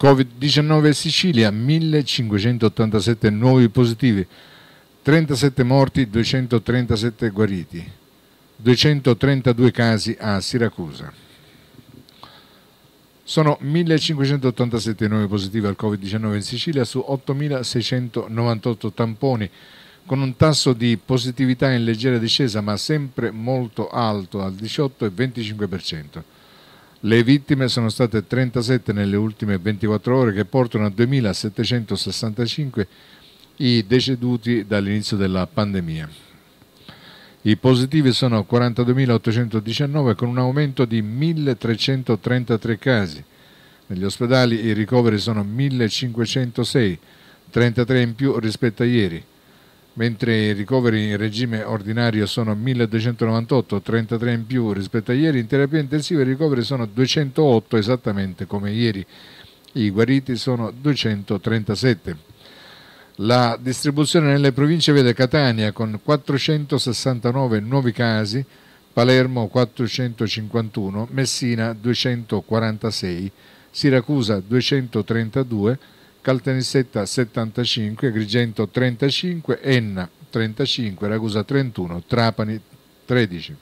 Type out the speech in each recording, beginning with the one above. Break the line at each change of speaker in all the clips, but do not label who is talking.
Covid-19 in Sicilia, 1587 nuovi positivi, 37 morti, 237 guariti, 232 casi a Siracusa. Sono 1587 nuovi positivi al Covid-19 in Sicilia su 8698 tamponi, con un tasso di positività in leggera discesa ma sempre molto alto al 18,25%. Le vittime sono state 37 nelle ultime 24 ore che portano a 2.765 i deceduti dall'inizio della pandemia. I positivi sono 42.819 con un aumento di 1.333 casi. Negli ospedali i ricoveri sono 1.506, 33 in più rispetto a ieri mentre i ricoveri in regime ordinario sono 1298, 33 in più rispetto a ieri, in terapia intensiva i ricoveri sono 208 esattamente come ieri, i guariti sono 237. La distribuzione nelle province vede Catania con 469 nuovi casi, Palermo 451, Messina 246, Siracusa 232, Caltanissetta 75, Grigento 35, Enna 35, Ragusa 31, Trapani 13.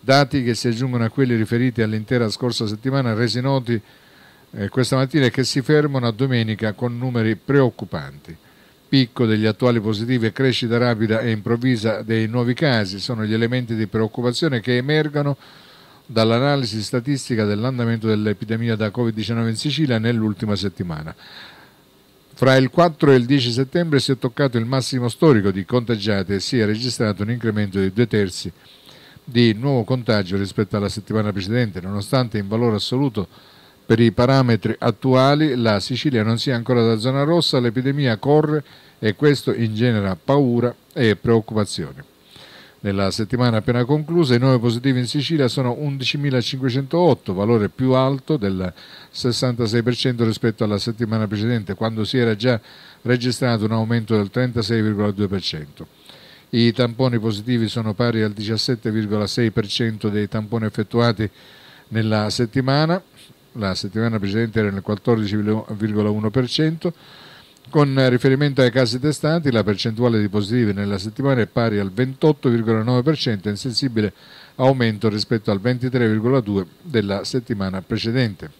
Dati che si aggiungono a quelli riferiti all'intera scorsa settimana resi noti eh, questa mattina e che si fermano a domenica con numeri preoccupanti. Picco degli attuali positivi e crescita rapida e improvvisa dei nuovi casi sono gli elementi di preoccupazione che emergono dall'analisi statistica dell'andamento dell'epidemia da Covid-19 in Sicilia nell'ultima settimana. Fra il 4 e il 10 settembre si è toccato il massimo storico di contagiate e si è registrato un incremento di due terzi di nuovo contagio rispetto alla settimana precedente, nonostante in valore assoluto per i parametri attuali la Sicilia non sia ancora da zona rossa, l'epidemia corre e questo ingenera paura e preoccupazione. Nella settimana appena conclusa i nuovi positivi in Sicilia sono 11.508, valore più alto del 66% rispetto alla settimana precedente, quando si era già registrato un aumento del 36,2%. I tamponi positivi sono pari al 17,6% dei tamponi effettuati nella settimana, la settimana precedente era nel 14,1%, con riferimento ai casi testanti, la percentuale di positivi nella settimana è pari al 28,9%, in sensibile aumento rispetto al 23,2% della settimana precedente.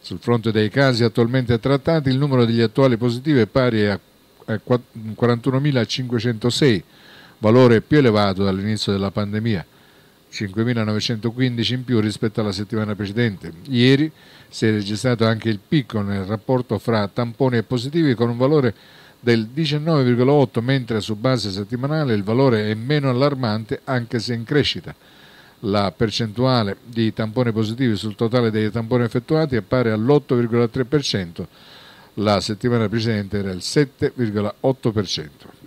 Sul fronte dei casi attualmente trattati, il numero degli attuali positivi è pari a 41.506, valore più elevato dall'inizio della pandemia. 5.915 in più rispetto alla settimana precedente. Ieri si è registrato anche il picco nel rapporto fra tamponi e positivi con un valore del 19,8 mentre su base settimanale il valore è meno allarmante anche se in crescita. La percentuale di tamponi positivi sul totale dei tamponi effettuati è pari all'8,3%, la settimana precedente era il 7,8%.